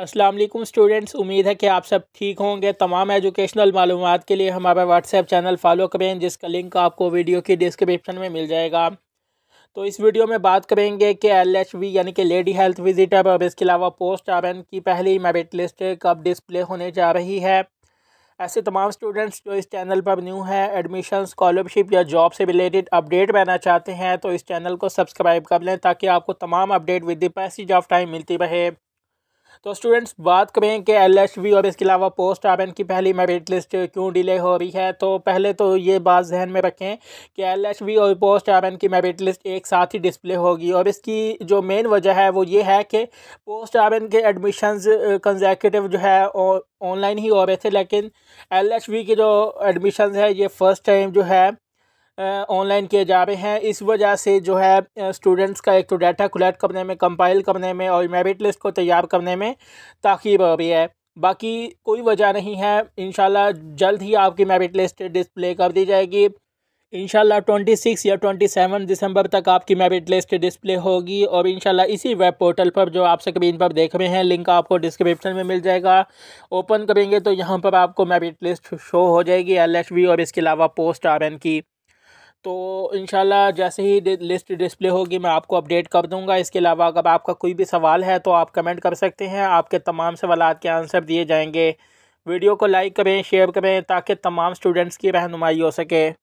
अस्सलाम वालेकुम स्टूडेंट्स उम्मीद है कि आप सब ठीक होंगे तमाम एजुकेशनल मालूम के लिए हमारा व्हाट्सएप चैनल फॉलो करें जिसका लिंक आपको वीडियो की डिस्क्रिप्शन में मिल जाएगा तो इस वीडियो में बात करेंगे कि एल एच वी यानी कि लेडी हेल्थ विजिटर और इसके अलावा पोस्ट आर एन की पहली मेरिट लिस्ट कब डिस्प्ले होने जा रही है ऐसे तमाम स्टूडेंट्स जो इस चैनल पर न्यू है एडमिशन स्कॉलरशिप या जॉब से रिलेटेड अपडेट बनना चाहते हैं तो इस चैनल को सब्सक्राइब कर लें ताकि आपको तमाम update with the passage of time मिलती रहे तो स्टूडेंट्स बात करें कि एल और इसके अलावा पोस्ट आर की पहली मेरिट लिस्ट क्यों डिले हो रही है तो पहले तो ये बात जहन में रखें कि एल और पोस्ट आर की मेरिट लिस्ट एक साथ ही डिस्प्ले होगी और इसकी जो मेन वजह है वो ये है कि पोस्ट आर के एडमिशन कंजेकटिव जो है ऑनलाइन ही हो रहे थे लेकिन एल के जो एडमिशन है ये फ़र्स्ट टाइम जो है ऑनलाइन किए जा रहे हैं इस वजह से जो है स्टूडेंट्स का एक तो डाटा कलेक्ट करने में कंपाइल करने में और मेरिट लिस्ट को तैयार करने में ताखीर हो रही है बाकी कोई वजह नहीं है इन जल्द ही आपकी मेरिट लिस्ट डिस्प्ले कर दी जाएगी इनशाला ट्वेंटी सिक्स या ट्वेंटी सेवन दिसंबर तक आपकी मेरिट लिस्ट डिस्प्ले होगी और इनशाला इसी वेब पोर्टल पर जो आप स्क्रीन पर देख रहे हैं लिंक आपको डिस्क्रिप्शन में मिल जाएगा ओपन करेंगे तो यहाँ पर आपको मेरिट लिस्ट शो हो जाएगी एल एच वी और इसके अलावा पोस्ट आर एन की तो इन जैसे ही लिस्ट डिस्प्ले होगी मैं आपको अपडेट कर दूंगा इसके अलावा अगर आपका कोई भी सवाल है तो आप कमेंट कर सकते हैं आपके तमाम सवाल के आंसर दिए जाएंगे वीडियो को लाइक करें शेयर करें ताकि तमाम स्टूडेंट्स की रहनुमाई हो सके